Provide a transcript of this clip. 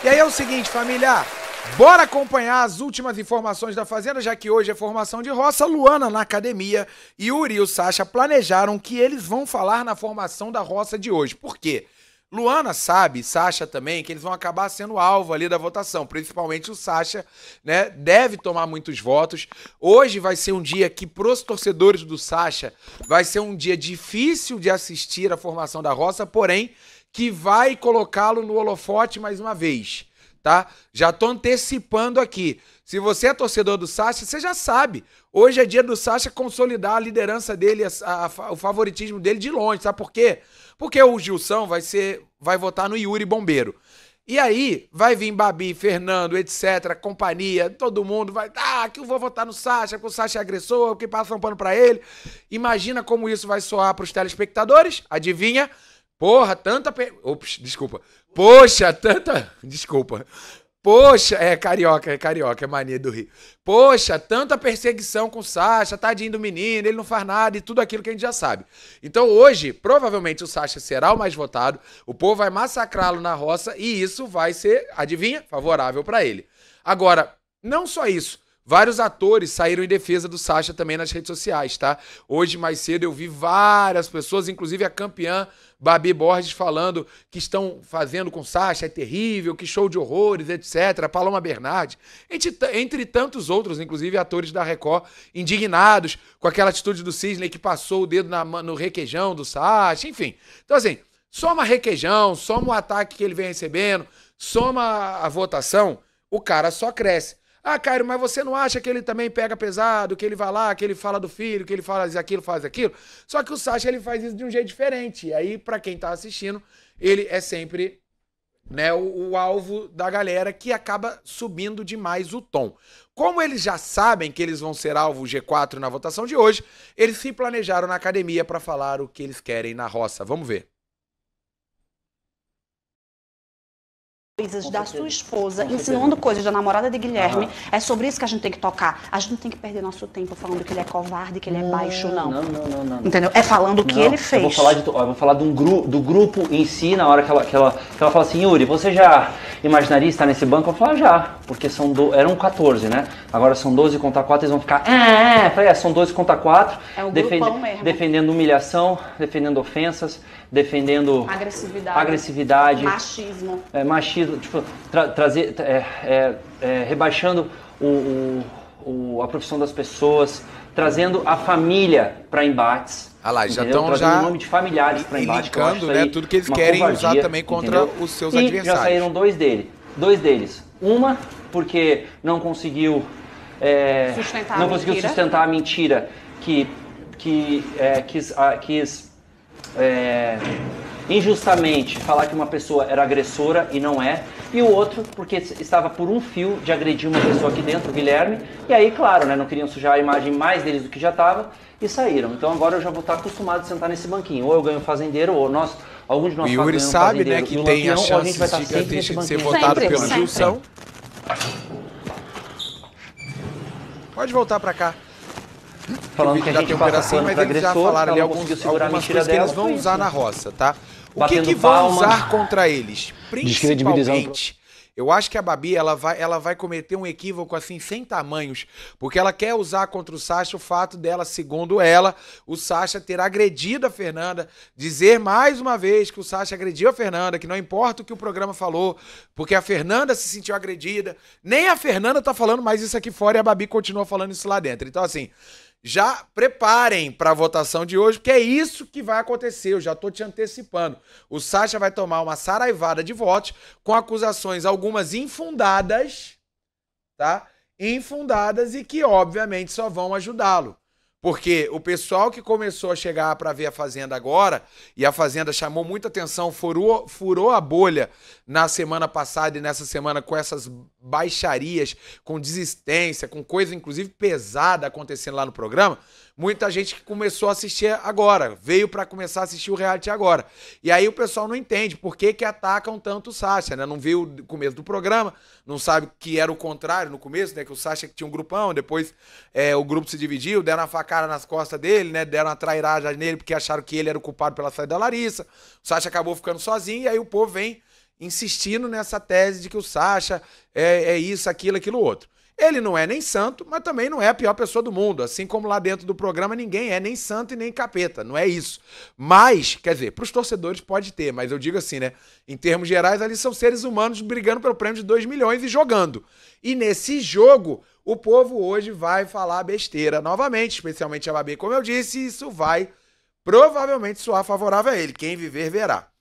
E aí é o seguinte, família. Bora acompanhar as últimas informações da Fazenda, já que hoje é formação de roça. Luana na academia, e Uri e o Sasha planejaram que eles vão falar na formação da roça de hoje. Por quê? Luana sabe, Sasha também, que eles vão acabar sendo alvo ali da votação, principalmente o Sasha, né? Deve tomar muitos votos. Hoje vai ser um dia que, pros torcedores do Sasha, vai ser um dia difícil de assistir a formação da roça, porém, que vai colocá-lo no holofote mais uma vez, tá? Já tô antecipando aqui. Se você é torcedor do Sasha, você já sabe. Hoje é dia do Sasha consolidar a liderança dele, a, a, o favoritismo dele de longe, sabe por quê? Porque o Gilson vai ser vai votar no Yuri Bombeiro. E aí vai vir Babi, Fernando, etc, companhia, todo mundo vai, ah, que eu vou votar no Sasha, porque o Sasha é agressor, que passa é um pano para ele. Imagina como isso vai soar para os telespectadores? Adivinha? Porra, tanta. pe... Ops, desculpa. Poxa, tanta. Desculpa. Poxa, é carioca, é carioca, é mania do Rio. Poxa, tanta perseguição com o Sasha, tadinho do menino, ele não faz nada e tudo aquilo que a gente já sabe. Então hoje, provavelmente o Sasha será o mais votado, o povo vai massacrá-lo na roça e isso vai ser, adivinha, favorável para ele. Agora, não só isso, Vários atores saíram em defesa do Sasha também nas redes sociais, tá? Hoje mais cedo eu vi várias pessoas, inclusive a campeã Babi Borges falando que estão fazendo com Sasha é terrível, que show de horrores, etc. Paloma Bernardi, entre, entre tantos outros, inclusive atores da Record, indignados com aquela atitude do Cisne que passou o dedo na, no requeijão do Sasha, enfim. Então assim, soma requeijão, soma o ataque que ele vem recebendo, soma a votação, o cara só cresce. Ah, Cairo, mas você não acha que ele também pega pesado, que ele vai lá, que ele fala do filho, que ele faz aquilo, faz aquilo? Só que o Sasha ele faz isso de um jeito diferente. E aí, para quem tá assistindo, ele é sempre né, o, o alvo da galera que acaba subindo demais o tom. Como eles já sabem que eles vão ser alvo G4 na votação de hoje, eles se planejaram na academia para falar o que eles querem na roça. Vamos ver. coisas da sua esposa, ensinando coisas da namorada de Guilherme. É sobre isso que a gente tem que tocar. A gente não tem que perder nosso tempo falando que ele é covarde, que ele é não, é baixo, não. Não, não, não, não. Entendeu? É falando o que ele fez. Eu vou falar, de, ó, vou falar um gru, do grupo em si, na hora que ela, que, ela, que ela fala assim, Yuri, você já imaginaria estar nesse banco? Eu falo, já. Porque são do, eram 14, né? Agora são 12 contra 4, eles vão ficar. É, é. é. Falei, é são 12 contra 4. É um defend, mesmo. Defendendo humilhação, defendendo ofensas, defendendo. Agressividade. Agressividade. Machismo. É, machismo sentido, tipo, tra trazer, é, é, é, rebaixando o, o, o, a profissão das pessoas, trazendo a família para embates. Ah lá, já estão já o nome de familiares para embates Linkando, né, tudo que eles querem covardia, usar também contra entendeu? os seus e adversários. já saíram dois dele, dois deles. Uma porque não conseguiu é, sustentar não conseguiu mentira. sustentar a mentira que que é, quis, a, quis é, injustamente falar que uma pessoa era agressora e não é, e o outro porque estava por um fio de agredir uma pessoa aqui dentro, o Guilherme, e aí, claro, né, não queriam sujar a imagem mais deles do que já estava e saíram. Então agora eu já vou estar acostumado a sentar nesse banquinho, ou eu ganho fazendeiro, ou nós, algum de nós Yuri sabe, né, que tem Lampião, a chance de, de ser votado pelo Gilson. Pode voltar para cá. Falando que, a gente tem um pedacinho, mas eles já falaram ali alguns, algumas coisas que eles vão usar na roça, tá? O que, que vão usar contra eles? É Principalmente. Eu acho que a Babi ela vai, ela vai cometer um equívoco assim sem tamanhos, porque ela quer usar contra o Sasha o fato dela, segundo ela, o Sasha ter agredido a Fernanda, dizer mais uma vez que o Sasha agrediu a Fernanda, que não importa o que o programa falou, porque a Fernanda se sentiu agredida. Nem a Fernanda tá falando mais isso aqui fora e a Babi continua falando isso lá dentro. Então assim, já preparem para a votação de hoje, porque é isso que vai acontecer, eu já estou te antecipando. O Sacha vai tomar uma saraivada de votos com acusações, algumas infundadas, tá? Infundadas e que, obviamente, só vão ajudá-lo. Porque o pessoal que começou a chegar para ver a Fazenda agora, e a Fazenda chamou muita atenção, furou, furou a bolha na semana passada e nessa semana com essas baixarias, com desistência, com coisa inclusive pesada acontecendo lá no programa. Muita gente que começou a assistir agora, veio para começar a assistir o reality agora. E aí o pessoal não entende por que, que atacam tanto o Sasha, né? Não viu o começo do programa, não sabe que era o contrário no começo, né? Que o Sasha tinha um grupão, depois é, o grupo se dividiu, deram a faca cara nas costas dele, né? Deram uma trairagem nele porque acharam que ele era o culpado pela saída da Larissa. O Sacha acabou ficando sozinho e aí o povo vem insistindo nessa tese de que o Sacha é, é isso, aquilo, aquilo outro. Ele não é nem santo, mas também não é a pior pessoa do mundo. Assim como lá dentro do programa ninguém é nem santo e nem capeta, não é isso. Mas, quer dizer, para os torcedores pode ter, mas eu digo assim, né? Em termos gerais, ali são seres humanos brigando pelo prêmio de 2 milhões e jogando. E nesse jogo, o povo hoje vai falar besteira novamente, especialmente a Babi. Como eu disse, isso vai provavelmente soar favorável a ele. Quem viver, verá.